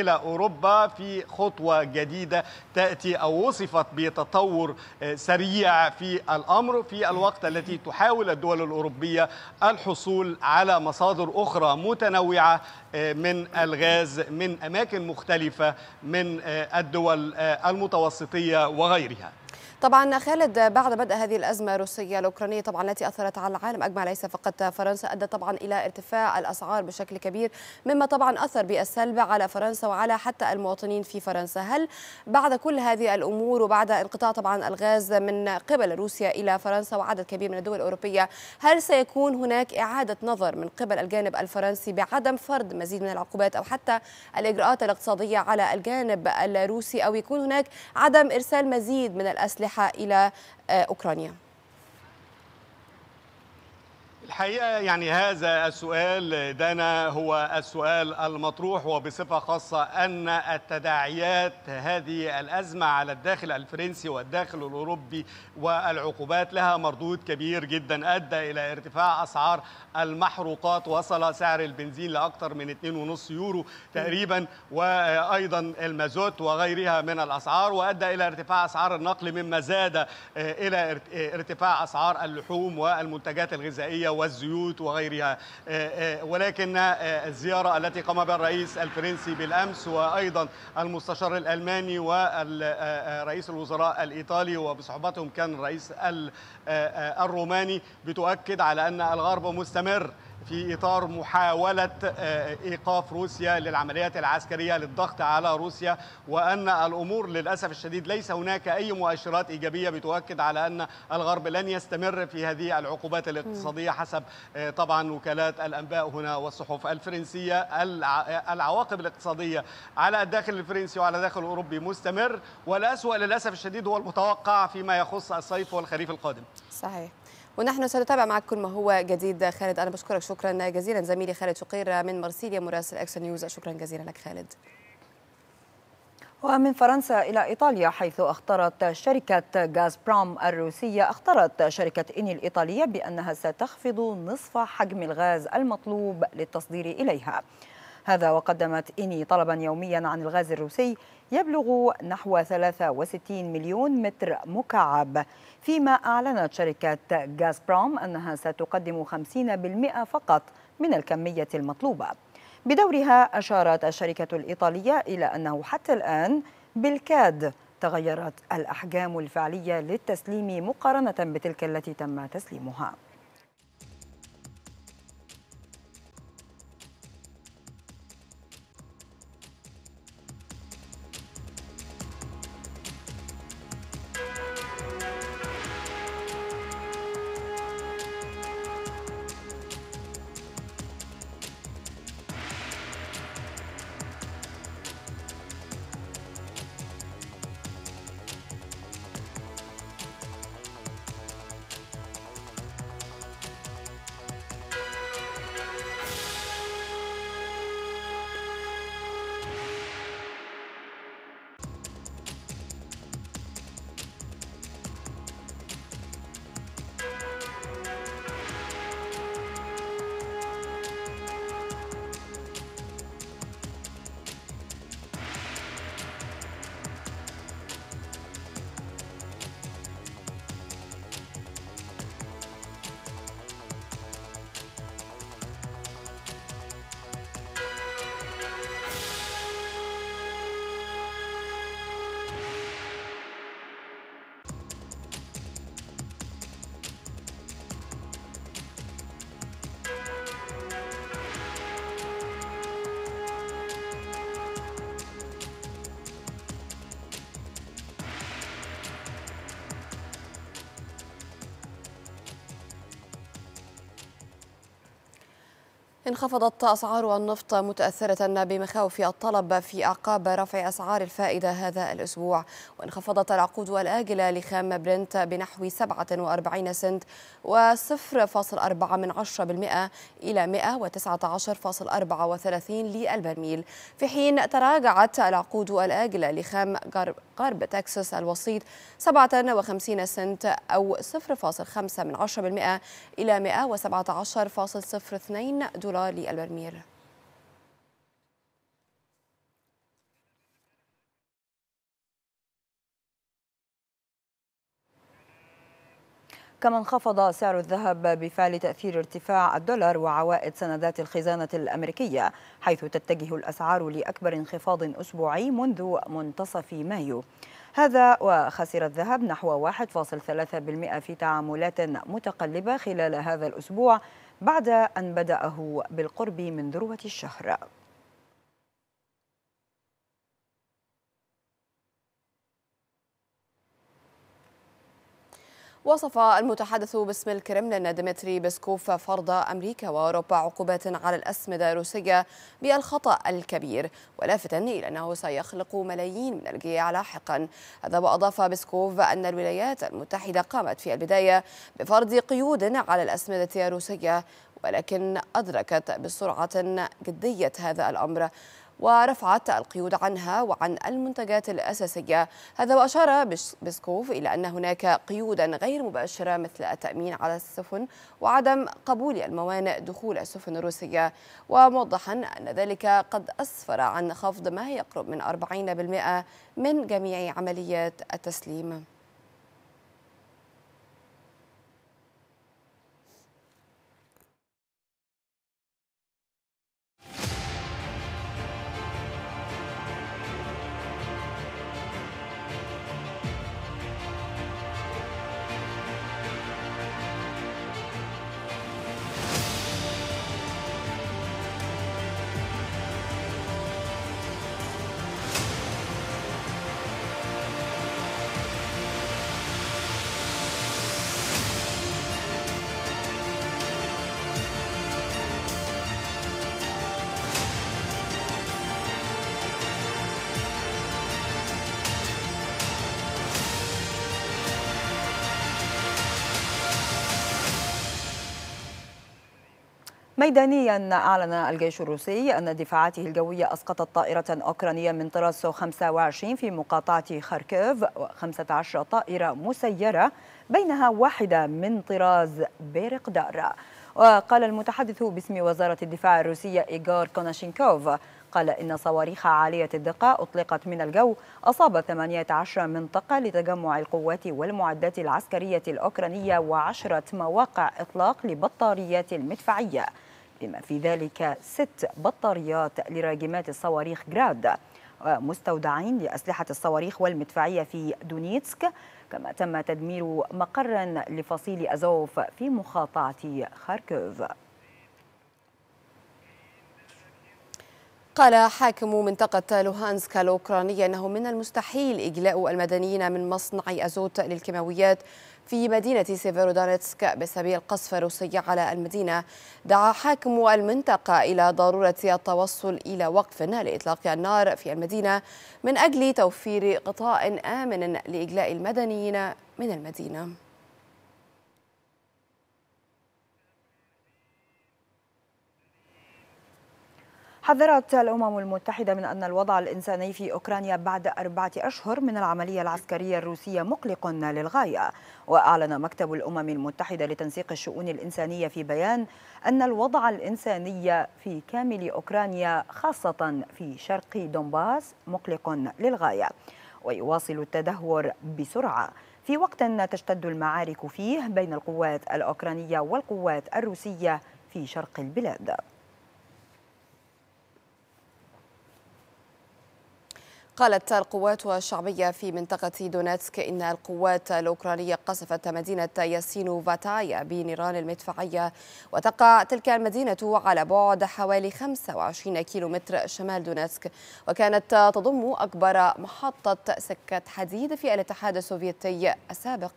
إلى أوروبا في خطوة جديدة تأتي أو وصفت بتطور سريع في الأمر في الوقت التي تحاول الدول الأوروبية الحصول على مصادر أخرى متنوعة آه، من الغاز من أماكن مختلفة من آه، الدول آه، المتوسطية وغيرها طبعا خالد بعد بدء هذه الأزمة الروسية الأوكرانية طبعا التي أثرت على العالم أجمع ليس فقط فرنسا أدى طبعا إلى ارتفاع الأسعار بشكل كبير مما طبعا أثر بالسلب على فرنسا وعلى حتى المواطنين في فرنسا هل بعد كل هذه الأمور وبعد انقطاع طبعا الغاز من قبل روسيا إلى فرنسا وعدد كبير من الدول الأوروبية هل سيكون هناك إعادة نظر من قبل الجانب الفرنسي بعدم فرض مزيد من العقوبات أو حتى الإجراءات الاقتصادية على الجانب الروسي أو يكون هناك عدم إرسال مزيد من الأسلحة الأسلحة إلى آه، أوكرانيا الحقيقة يعني هذا السؤال دانا هو السؤال المطروح وبصفة خاصة أن التداعيات هذه الأزمة على الداخل الفرنسي والداخل الأوروبي والعقوبات لها مردود كبير جدا أدى إلى ارتفاع أسعار المحروقات وصل سعر البنزين لأكثر من 2.5 يورو تقريبا وأيضا المازوت وغيرها من الأسعار وأدى إلى ارتفاع أسعار النقل مما زاد إلى ارتفاع أسعار اللحوم والمنتجات الغذائية والزيوت وغيرها آه، آه، ولكن آه، الزيارة التي قام بها الرئيس الفرنسي بالأمس وأيضا المستشار الألماني ورئيس الوزراء الإيطالي وبصحبتهم كان الرئيس الروماني بتؤكد على أن الغرب مستمر في اطار محاوله آه، ايقاف روسيا للعمليات العسكريه للضغط على روسيا وان الامور للاسف الشديد ليس هناك اي مؤشرات ايجابيه بتؤكد على ان الغرب لن يستمر في هذه العقوبات الاقتصاديه حسب آه، طبعا وكالات الانباء هنا والصحف الفرنسيه آه، العواقب الاقتصاديه على الداخل الفرنسي وعلى الداخل الاوروبي مستمر والاسوا للاسف الشديد هو المتوقع فيما يخص الصيف والخريف القادم. صحيح. ونحن سنتابع معك كل ما هو جديد خالد أنا بشكرك شكرا جزيلا زميلي خالد شقير من مرسيليا مراسل أكسون نيوز شكرا جزيلا لك خالد ومن فرنسا إلى إيطاليا حيث أخطرت شركة غاز برام الروسية أخطرت شركة إني الإيطالية بأنها ستخفض نصف حجم الغاز المطلوب للتصدير إليها هذا وقدمت إني طلبا يوميا عن الغاز الروسي يبلغ نحو 63 مليون متر مكعب فيما أعلنت شركة غاز بروم أنها ستقدم 50% فقط من الكمية المطلوبة بدورها أشارت الشركة الإيطالية إلى أنه حتى الآن بالكاد تغيرت الأحجام الفعلية للتسليم مقارنة بتلك التي تم تسليمها انخفضت أسعار النفط متأثرة بمخاوف الطلب في أعقاب رفع أسعار الفائدة هذا الأسبوع وانخفضت العقود الآجلة لخام برنت بنحو 47 سنت و0.4 من 10% إلى 119.34 للبرميل في حين تراجعت العقود الآجلة لخام غرب تكساس الوسيط 57 سنت أو 0.5 من 10% إلى 117.02 دولار للبرميل كما انخفض سعر الذهب بفعل تأثير ارتفاع الدولار وعوائد سندات الخزانة الأمريكية حيث تتجه الأسعار لأكبر انخفاض أسبوعي منذ منتصف مايو هذا وخسر الذهب نحو 1.3% في تعاملات متقلبة خلال هذا الأسبوع بعد أن بدأه بالقرب من ذروة الشهر وصف المتحدث باسم الكرملين ديمتري بيسكوف فرض أمريكا وأوروبا عقوبات على الأسمدة الروسية بالخطأ الكبير ولافتا إلى أنه سيخلق ملايين من الجياع لاحقا هذا وأضاف بيسكوف أن الولايات المتحدة قامت في البداية بفرض قيود على الأسمدة الروسية ولكن أدركت بسرعة جدية هذا الأمر ورفعت القيود عنها وعن المنتجات الأساسية هذا وأشار بسكوف إلى أن هناك قيودا غير مباشرة مثل التأمين على السفن وعدم قبول الموانئ دخول السفن الروسية وموضحا أن ذلك قد أسفر عن خفض ما يقرب من 40% من جميع عمليات التسليم ميدانيا أعلن الجيش الروسي أن دفاعاته الجوية أسقطت طائرة أوكرانية من طراز 25 في مقاطعة خاركوف و15 طائرة مسيرة بينها واحدة من طراز بيرقدار وقال المتحدث باسم وزارة الدفاع الروسية إيغور كوناشينكوف قال إن صواريخ عالية الدقة أطلقت من الجو أصابت 18 منطقة لتجمع القوات والمعدات العسكرية الأوكرانية وعشرة مواقع إطلاق لبطاريات المدفعية بما في ذلك ست بطاريات لراجمات الصواريخ جراد ومستودعين لأسلحة الصواريخ والمدفعية في دونيتسك كما تم تدمير مقرا لفصيل أزوف في مقاطعة خاركوف قال حاكم منطقة لوهانسكا الأوكرانية أنه من المستحيل إجلاء المدنيين من مصنع أزوت للكيماويات في مدينة سيفيرودونيتسك بسبب القصف الروسي على المدينة دعا حاكم المنطقة إلى ضرورة التوصل إلى وقف لإطلاق النار في المدينة من أجل توفير غطاء آمن لإجلاء المدنيين من المدينة حذرت الأمم المتحدة من أن الوضع الإنساني في أوكرانيا بعد أربعة أشهر من العملية العسكرية الروسية مقلق للغاية وأعلن مكتب الأمم المتحدة لتنسيق الشؤون الإنسانية في بيان أن الوضع الإنساني في كامل أوكرانيا خاصة في شرق دونباس مقلق للغاية ويواصل التدهور بسرعة في وقت تشتد المعارك فيه بين القوات الأوكرانية والقوات الروسية في شرق البلاد قالت القوات الشعبية في منطقة دونيتسك إن القوات الأوكرانية قصفت مدينة ياسينو فاتايا بنيران المدفعية وتقع تلك المدينة على بعد حوالي 25 كيلومتر شمال دونيتسك وكانت تضم أكبر محطة سكة حديد في الاتحاد السوفيتي السابق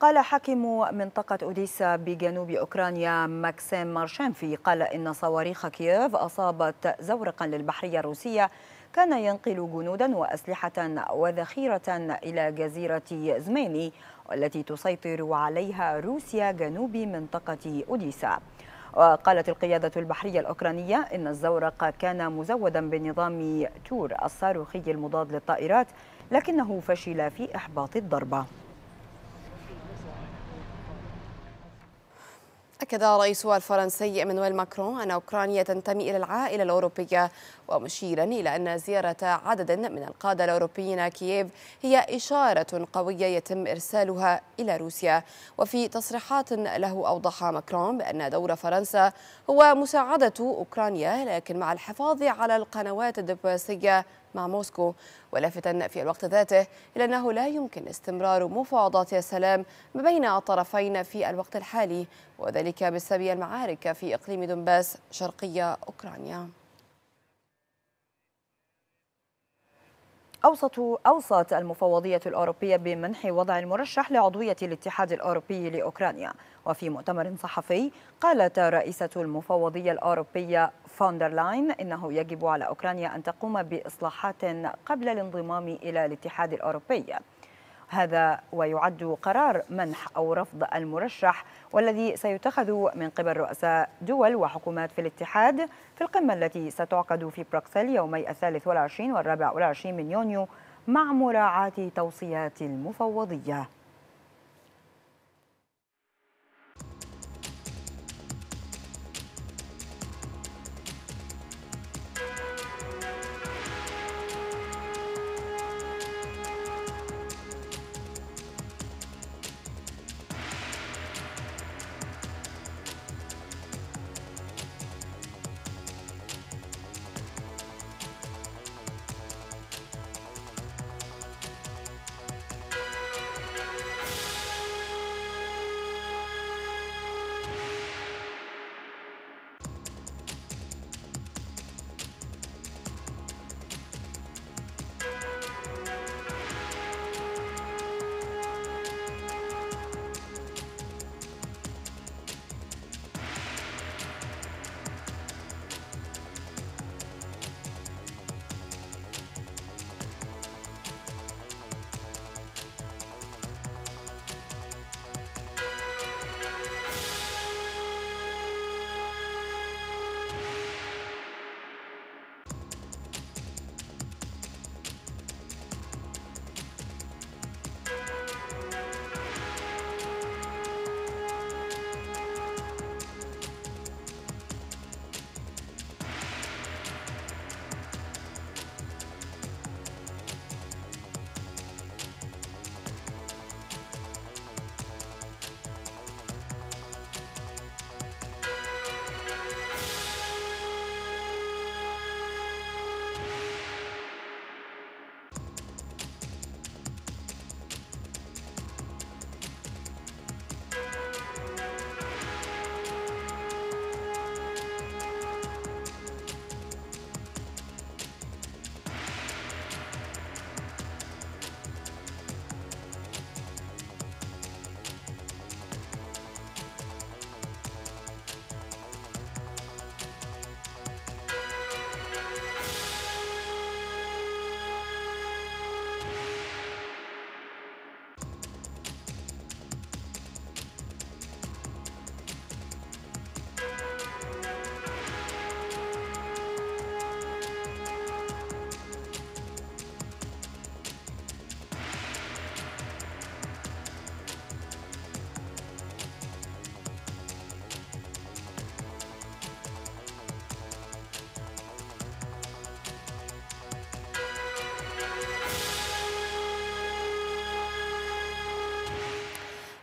قال حاكم منطقة أوديسا بجنوب أوكرانيا ماكسيم مارشانفي قال إن صواريخ كييف أصابت زورقا للبحرية الروسية كان ينقل جنودا وأسلحة وذخيرة إلى جزيرة زميني والتي تسيطر عليها روسيا جنوب منطقة أوديسا وقالت القيادة البحرية الأوكرانية إن الزورق كان مزودا بنظام تور الصاروخي المضاد للطائرات لكنه فشل في إحباط الضربة أكد الرئيس الفرنسي إيمانويل ماكرون أن أوكرانيا تنتمي إلى العائلة الأوروبية ومشيرا إلى أن زيارة عدد من القادة الأوروبيين كييف هي إشارة قوية يتم إرسالها إلى روسيا وفي تصريحات له أوضح ماكرون بأن دور فرنسا هو مساعدة أوكرانيا لكن مع الحفاظ على القنوات الدبلوماسية مع موسكو ولافتا في الوقت ذاته إلى أنه لا يمكن استمرار مفاوضات السلام ما بين الطرفين في الوقت الحالي وذلك بسبب المعارك في إقليم دنباس شرقي أوكرانيا أوصت المفوضية الأوروبية بمنح وضع المرشح لعضوية الاتحاد الأوروبي لأوكرانيا وفي مؤتمر صحفي قالت رئيسة المفوضية الأوروبية فوندرلاين إنه يجب على أوكرانيا أن تقوم بإصلاحات قبل الانضمام إلى الاتحاد الأوروبي هذا ويعد قرار منح أو رفض المرشح والذي سيتخذ من قبل رؤساء دول وحكومات في الاتحاد في القمة التي ستعقد في بروكسل يومي الثالث والعشرين والرابع والعشرين من يونيو مع مراعاة توصيات المفوضية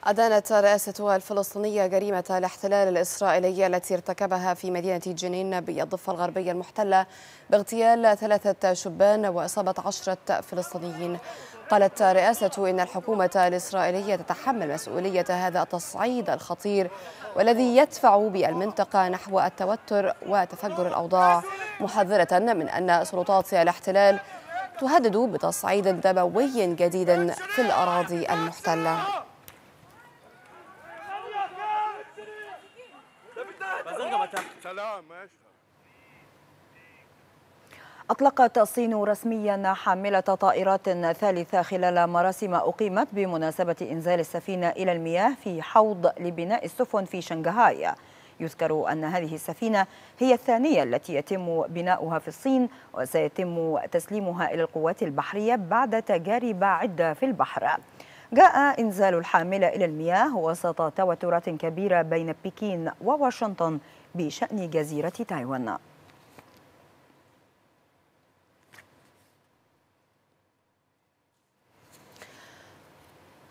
أدانت رئاسة الفلسطينية جريمة الاحتلال الإسرائيلي التي ارتكبها في مدينة جنين بالضفة الغربية المحتلة باغتيال ثلاثة شبان وإصابة عشرة فلسطينيين قالت رئاسة إن الحكومة الإسرائيلية تتحمل مسؤولية هذا التصعيد الخطير والذي يدفع بالمنطقة نحو التوتر وتفجر الأوضاع محذرة من أن سلطات الاحتلال تهدد بتصعيد دموي جديد في الأراضي المحتلة سلام أطلقت الصين رسميا حاملة طائرات ثالثة خلال مراسم أقيمت بمناسبة إنزال السفينة إلى المياه في حوض لبناء السفن في شنغهاي يذكر أن هذه السفينة هي الثانية التي يتم بناؤها في الصين وسيتم تسليمها إلى القوات البحرية بعد تجارب عدة في البحر جاء إنزال الحاملة إلى المياه وسط توترات كبيرة بين بكين وواشنطن بشأن جزيرة تايوان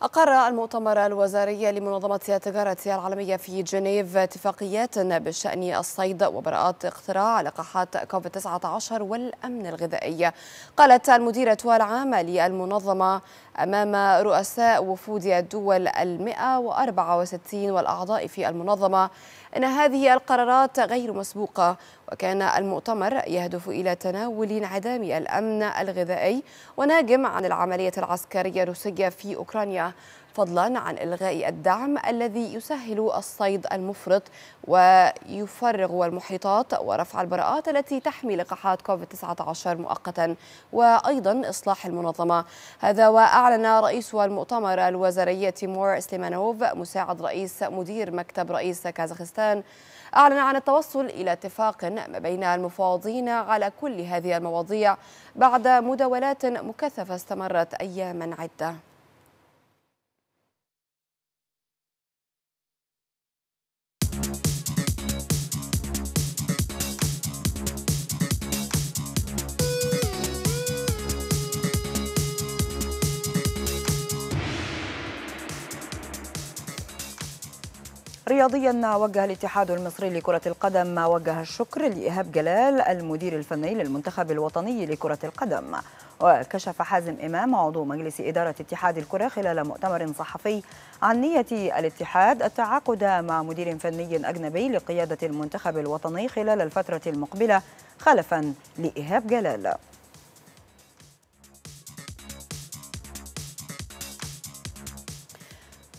أقر المؤتمر الوزاري لمنظمة التجارة العالمية في جنيف اتفاقيات بشأن الصيد وبراءات اختراع لقاحات كوفيد 19 والأمن الغذائي. قالت المديرة العامة للمنظمة أمام رؤساء وفود الدول ال 164 والأعضاء في المنظمة أن هذه القرارات غير مسبوقة وكان المؤتمر يهدف إلى تناول انعدام الأمن الغذائي وناجم عن العملية العسكرية الروسية في أوكرانيا فضلا عن إلغاء الدعم الذي يسهل الصيد المفرط ويفرغ المحيطات ورفع البراءات التي تحمي لقاحات كوفيد-19 مؤقتا وأيضا إصلاح المنظمة هذا وأعلن رئيس المؤتمر الوزاري تيمور سليمانوف مساعد رئيس مدير مكتب رئيس كازاخستان أعلن عن التوصل إلى اتفاق ما بين المفاوضين على كل هذه المواضيع بعد مداولات مكثفة استمرت أياما عدة رياضيا وجه الاتحاد المصري لكرة القدم وجه الشكر لإيهاب جلال المدير الفني للمنتخب الوطني لكرة القدم وكشف حازم إمام عضو مجلس إدارة اتحاد الكرة خلال مؤتمر صحفي عن نية الاتحاد التعاقد مع مدير فني أجنبي لقيادة المنتخب الوطني خلال الفترة المقبلة خلفا لإيهاب جلال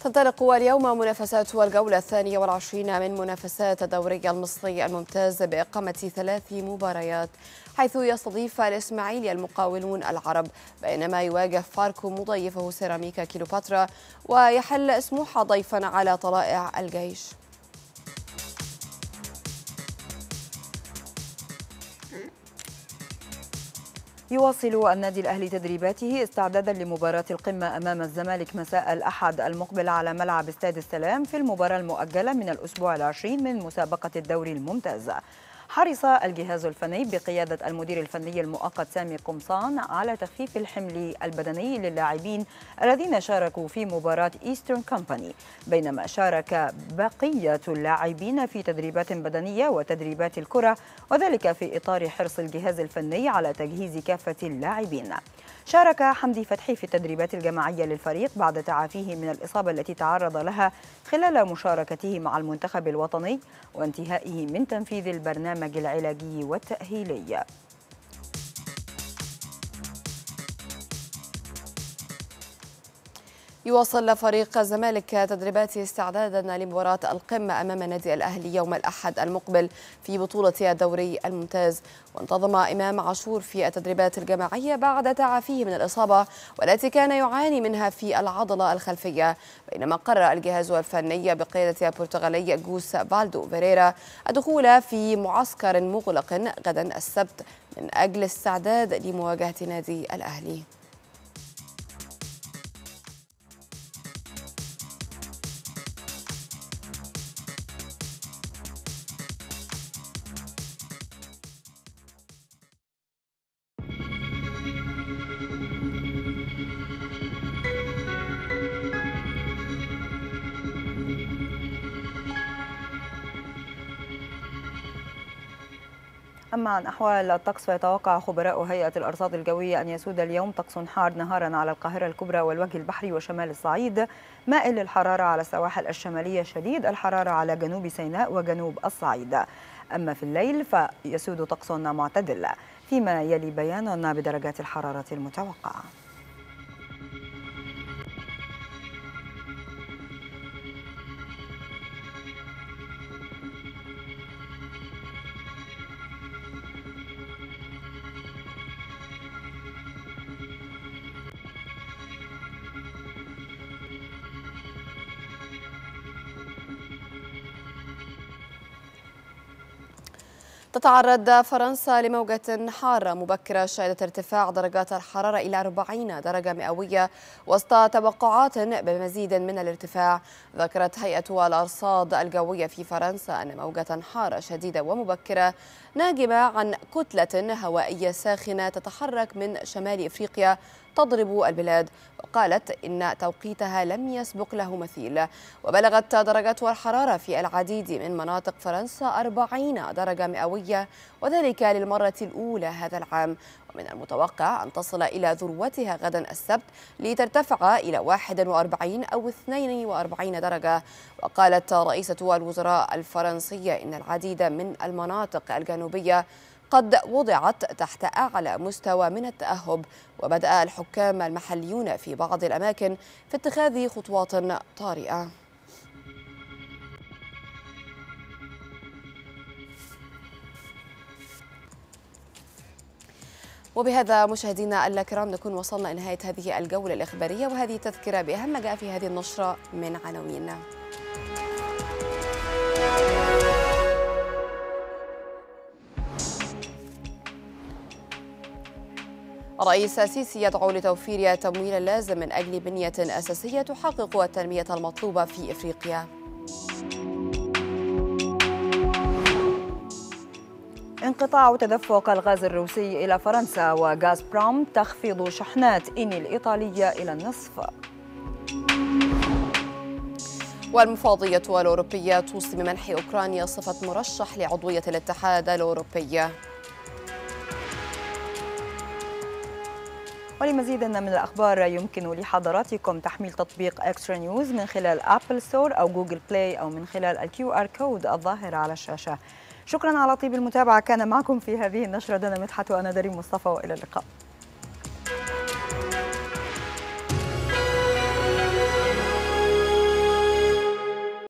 تنطلق اليوم منافسات الجولة الثانية والعشرين من منافسات الدوري المصري الممتاز بإقامة ثلاث مباريات حيث يستضيف الإسماعيلي المقاولون العرب بينما يواجه فاركو مضيفه سيراميكا كيلوباترا ويحل سموحة ضيفا على طلائع الجيش يواصل النادي الأهلي تدريباته استعدادا لمباراة القمة أمام الزمالك مساء الأحد المقبل على ملعب استاد السلام في المباراة المؤجلة من الأسبوع العشرين من مسابقة الدوري الممتاز حرص الجهاز الفني بقيادة المدير الفني المؤقت سامي قمصان على تخفيف الحمل البدني للاعبين الذين شاركوا في مباراة إيسترن كومباني بينما شارك بقية اللاعبين في تدريبات بدنية وتدريبات الكرة وذلك في إطار حرص الجهاز الفني على تجهيز كافة اللاعبين شارك حمدي فتحي في التدريبات الجماعية للفريق بعد تعافيه من الإصابة التي تعرض لها خلال مشاركته مع المنتخب الوطني وانتهائه من تنفيذ البرنامج العلاجي والتأهيلي يواصل فريق الزمالك تدريبات استعدادا لمباراة القمة أمام نادي الأهلي يوم الأحد المقبل في بطولة الدوري الممتاز وانتظم إمام عاشور في التدريبات الجماعية بعد تعافيه من الإصابة والتي كان يعاني منها في العضلة الخلفية بينما قرر الجهاز الفني بقيادة البرتغالي جوس فالدو فيريرا الدخول في معسكر مغلق غدا السبت من أجل استعداد لمواجهة نادي الأهلي عن أحوال الطقس فيتوقع خبراء هيئة الأرصاد الجوية أن يسود اليوم طقس حار نهارا على القاهرة الكبرى والوجه البحري وشمال الصعيد مائل للحرارة على السواحل الشمالية شديد الحرارة على جنوب سيناء وجنوب الصعيد أما في الليل فيسود طقس معتدل فيما يلي بيان بدرجات الحرارة المتوقعة تتعرض فرنسا لموجة حارة مبكرة شهدت ارتفاع درجات الحرارة إلى 40 درجة مئوية وسط توقعات بمزيد من الارتفاع ذكرت هيئة الأرصاد الجوية في فرنسا أن موجة حارة شديدة ومبكرة ناجمة عن كتلة هوائية ساخنة تتحرك من شمال إفريقيا تضرب البلاد وقالت إن توقيتها لم يسبق له مثيل وبلغت درجة الحرارة في العديد من مناطق فرنسا 40 درجة مئوية وذلك للمرة الأولى هذا العام ومن المتوقع أن تصل إلى ذروتها غدا السبت لترتفع إلى 41 أو 42 درجة وقالت رئيسة الوزراء الفرنسية إن العديد من المناطق الجنوبية قد وضعت تحت أعلى مستوى من التأهب وبدأ الحكام المحليون في بعض الأماكن في اتخاذ خطوات طارئة وبهذا مشاهدينا الكرام نكون وصلنا لنهاية هذه الجولة الإخبارية وهذه تذكرة بأهم ما جاء في هذه النشرة من عناويننا الرئيس السيسي يدعو لتوفير التمويل اللازم من أجل بنية أساسية تحقق التنمية المطلوبة في إفريقيا انقطاع تدفق الغاز الروسي إلى فرنسا وغاز برام تخفيض شحنات إني الإيطالية إلى النصف والمفوضية الأوروبية توصي بمنح أوكرانيا صفة مرشح لعضوية الاتحاد الأوروبي ولمزيد من الأخبار يمكن لحضراتكم تحميل تطبيق اكسترا نيوز من خلال أبل ستور أو جوجل بلاي أو من خلال الكيو آر كود الظاهر على الشاشة شكرا على طيب المتابعة كان معكم في هذه النشرة دنا مدحت وأنا دريم مصطفى وإلى اللقاء